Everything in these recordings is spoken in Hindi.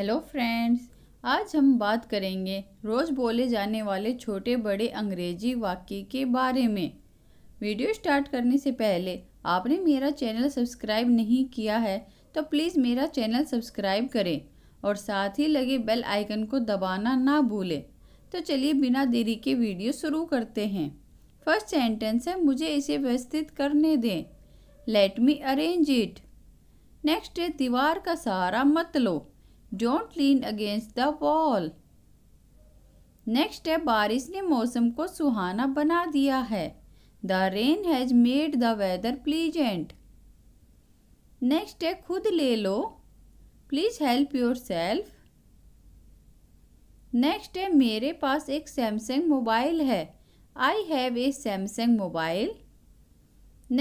हेलो फ्रेंड्स आज हम बात करेंगे रोज़ बोले जाने वाले छोटे बड़े अंग्रेजी वाक्य के बारे में वीडियो स्टार्ट करने से पहले आपने मेरा चैनल सब्सक्राइब नहीं किया है तो प्लीज़ मेरा चैनल सब्सक्राइब करें और साथ ही लगे बेल आइकन को दबाना ना भूलें तो चलिए बिना देरी के वीडियो शुरू करते हैं फर्स्ट सेंटेंस है मुझे इसे व्यवस्थित करने दें let me arrange it next है दीवार का सहारा मत लो don't lean against the wall next है बारिश ने मौसम को सुहाना बना दिया है the rain has made the weather pleasant next है खुद ले लो please help yourself next है मेरे पास एक सैमसंग मोबाइल है I have a Samsung mobile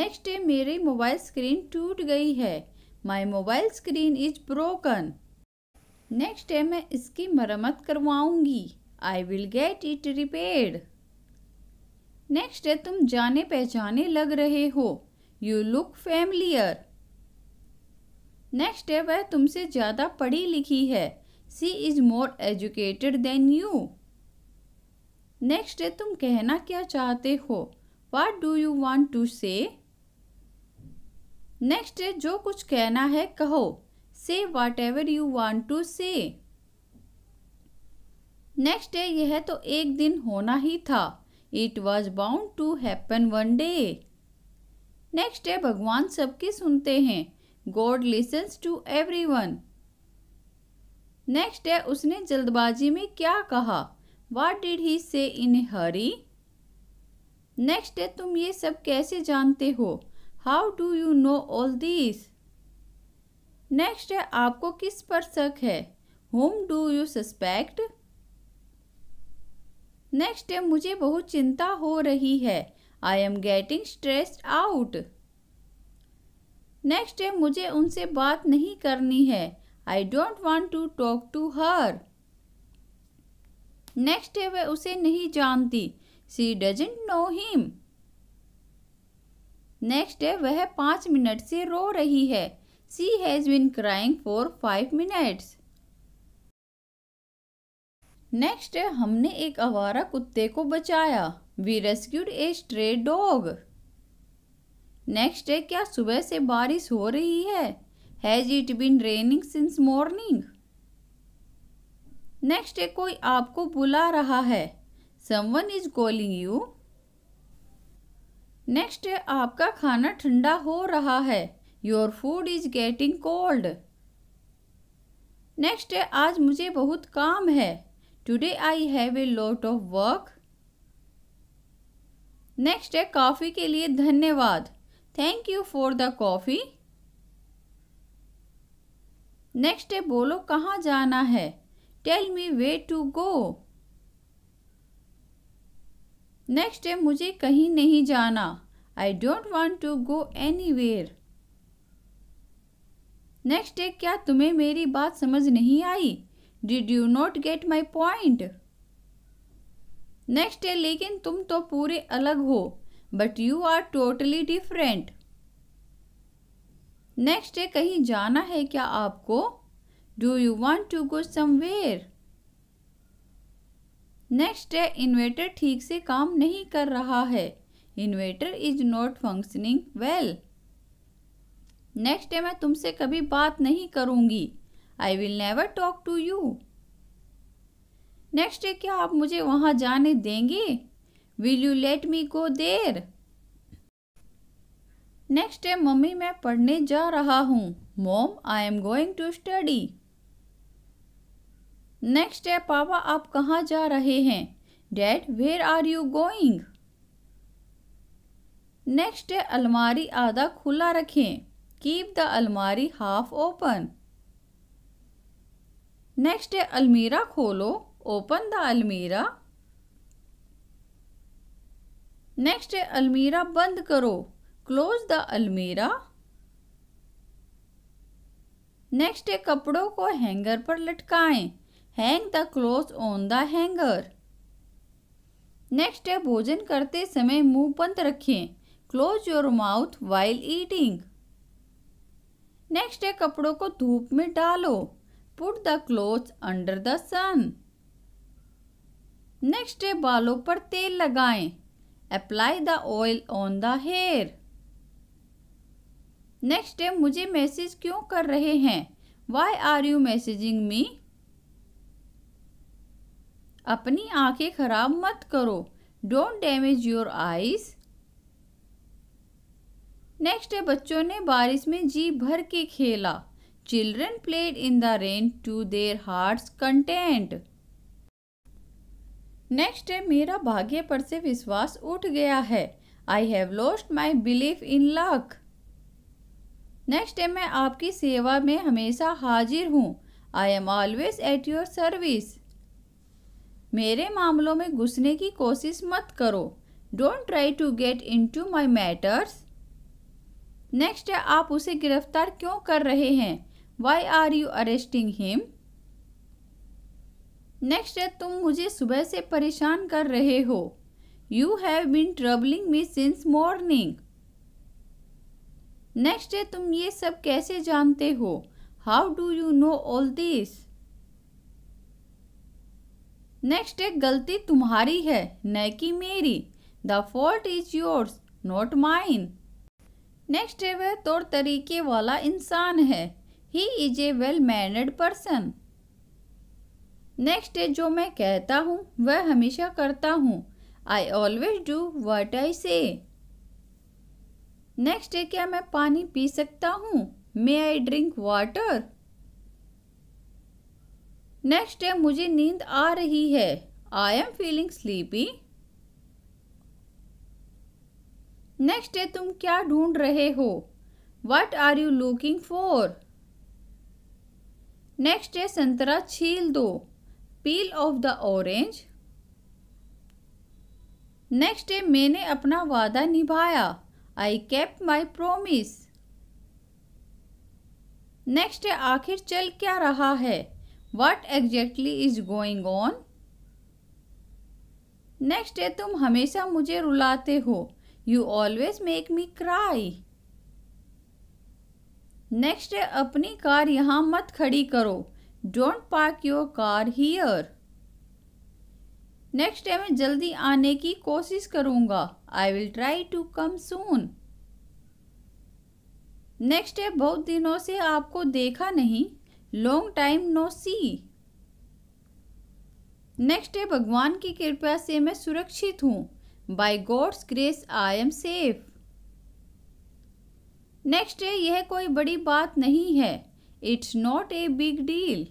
next है मेरी मोबाइल स्क्रीन टूट गई है my mobile screen is broken next day मैं इसकी मरम्मत करवाऊंगी I will get it repair next day तुम जाने पहचाने लग रहे हो you look familiar next day वह तुमसे ज़्यादा पढ़ी लिखी है she is more educated than you next day तुम कहना क्या चाहते हो what do you want to say next day जो कुछ कहना है कहो say whatever you want to say next day यह तो एक दिन होना ही था it was bound to happen one day next day भगवान सबकी सुनते हैं God listens to everyone next day उसने जल्दबाजी में क्या कहा वाट डिड ही से इन हरी नेक्स्ट डे तुम ये सब कैसे जानते हो how do you know all this next है आपको किस पर शक है whom do you suspect next है मुझे बहुत चिंता हो रही है I am getting stressed out next है मुझे उनसे बात नहीं करनी है I don't want to talk to her next है वह उसे नहीं जानती she doesn't know him next है वह पाँच मिनट से रो रही है She has been crying for five minutes. Next हमने एक आवारा कुत्ते को बचाया we rescued a stray dog next है क्या सुबह से बारिश हो रही है has it been raining since morning next है कोई आपको बुला रहा है someone is calling you next है आपका खाना ठंडा हो रहा है your food is getting cold next है आज मुझे बहुत काम है today I have a lot of work next है कॉफ़ी के लिए धन्यवाद thank you for the coffee next है बोलो कहाँ जाना है tell me way to go next है मुझे कहीं नहीं जाना I don't want to go anywhere next day क्या तुम्हें मेरी बात समझ नहीं I did you not get my point next day लेकिन तुम तो पूरे अलग हो but you are totally different next day कहीं जाना है क्या आपको do you want to go somewhere next day inverter ठीक से काम नहीं कर रहा है inverter is not functioning well next day मैं तुमसे कभी बात नहीं करूंगी I will never talk to you next day क्या आप मुझे वहां जाने देंगे will you let me go there next day मम्मी मैं पढ़ने जा रहा हूँ mom I am going to study next day पापा आप कहाँ जा रहे हैं dad where are you going next day अलमारी आधा खुला रखें कीप द अलमारी हाफ ओपन नेक्स्ट है अलमीरा खोलो ओपन द अलमीरा नेक्स्ट है अलमीरा बंद करो क्लोज द अलमीरा नेक्स्ट है कपड़ों को हैंगर पर लटकाएं hang the cloth on the hanger next है भोजन करते समय मुंह बंद रखें close your mouth while eating next है कपड़ों को धूप में डालो put the cloth under the sun next है बालों पर तेल लगाएं apply the oil on the hair next है मुझे मैसेज क्यों कर रहे हैं why are you messaging me अपनी आंखें खराब मत करो don't damage your eyes next है बच्चों ने बारिश में जी भर के खेला children played in the rain to their heart content next है मेरा भाग्य पर से विश्वास उठ गया है I have lost my belief in luck next है मैं आपकी सेवा में हमेशा हाजिर हूँ I am always at your service मेरे मामलों में घुसने की कोशिश मत करो don't try to get into my matters next है आप उसे गिरफ्तार क्यों कर रहे हैं why are you arresting him next है तुम मुझे सुबह से परेशान कर रहे हो you have been troubling me since morning next है तुम ये सब कैसे जानते हो how do you know all this next है गलती तुम्हारी है न कि मेरी the fault is yours not mine next है वह तौर तरीके वाला इंसान है he is a well mannered person next है जो मैं कहता हूँ वह हमेशा करता हूँ I always do what I say next है क्या मैं पानी पी सकता हूँ may I drink water next है मुझे नींद आ रही है I am feeling sleepy next है तुम क्या ढूंढ रहे हो what are you looking for next है संतरा छील दो peel off the orange next है मैंने अपना वादा निभाया I keep my promise next है आखिर चल क्या रहा है what exactly is going on next है तुम हमेशा मुझे रुलाते हो you always make me cry next है अपनी कार यहां मत खड़ी करो don't park your car here next है मैं जल्दी आने की कोशिश करूंगा I will try to come soon next है बहुत दिनों से आपको देखा नहीं long time no see next है भगवान की कृपा से मैं सुरक्षित हूँ by God's grace I am safe next यह कोई बड़ी बात नहीं है it's not a big deal